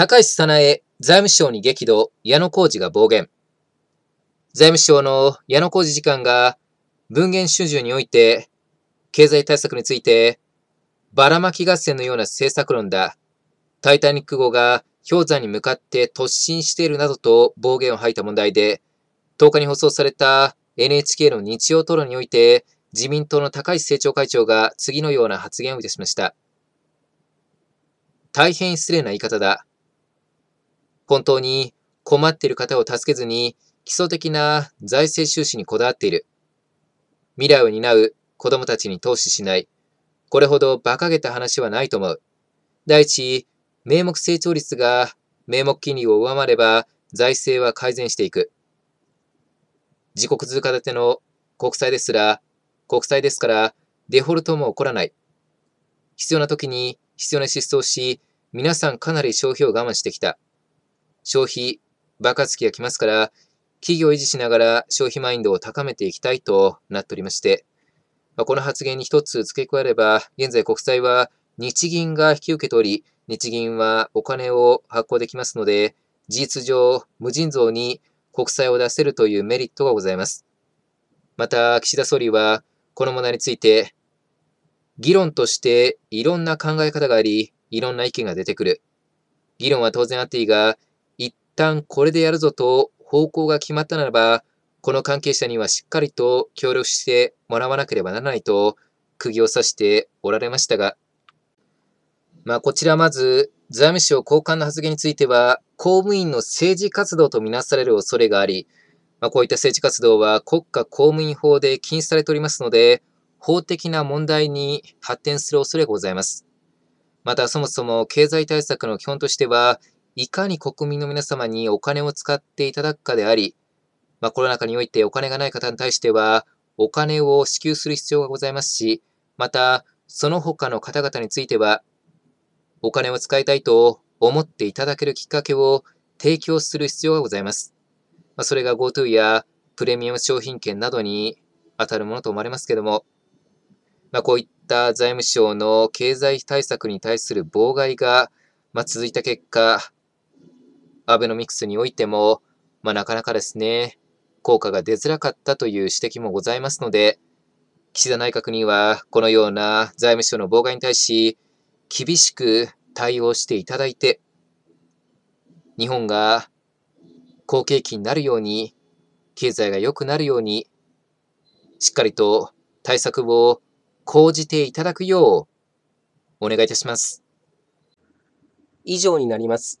高橋早苗財務省に激怒、矢野浩二が暴言。財務省の矢野浩二次官が文言集中において、経済対策について、ばらまき合戦のような政策論だ。タイタニック号が氷山に向かって突進しているなどと暴言を吐いた問題で、10日に放送された NHK の日曜討論において、自民党の高市政調会長が次のような発言をいたしました。大変失礼な言い方だ。本当に困っている方を助けずに基礎的な財政収支にこだわっている。未来を担う子供たちに投資しない。これほど馬鹿げた話はないと思う。第一、名目成長率が名目金利を上回れば財政は改善していく。自国通貨建ての国債ですら、国債ですからデフォルトも起こらない。必要な時に必要な失踪し、皆さんかなり消費を我慢してきた。消費爆発期が来ますから、企業を維持しながら消費マインドを高めていきたいとなっておりまして、まこの発言に一つ付け加えれば、現在国債は日銀が引き受けており、日銀はお金を発行できますので、事実上、無尽蔵に国債を出せるというメリットがございます。また、岸田総理は、この問題について、議論としていろんな考え方があり、いろんな意見が出てくる。議論は当然あっていいが、旦これでやるぞと方向が決まったならば、この関係者にはしっかりと協力してもらわなければならないと、釘を刺しておられましたが、まあ、こちらまず、財務省高官の発言については、公務員の政治活動とみなされる恐れがあり、まあ、こういった政治活動は国家公務員法で禁止されておりますので、法的な問題に発展する恐れがございます。また、そもそも経済対策の基本としては、いかに国民の皆様にお金を使っていただくかであり、まあ、コロナ禍においてお金がない方に対しては、お金を支給する必要がございますし、また、その他の方々については、お金を使いたいと思っていただけるきっかけを提供する必要がございます。まあ、それが GoTo やプレミアム商品券などに当たるものと思われますけども、まあ、こういった財務省の経済対策に対する妨害が、まあ、続いた結果、アベノミクスにおいても、まあ、なかなかですね、効果が出づらかったという指摘もございますので、岸田内閣にはこのような財務省の妨害に対し、厳しく対応していただいて、日本が好景気になるように、経済が良くなるように、しっかりと対策を講じていただくよう、お願いいたします。以上になります。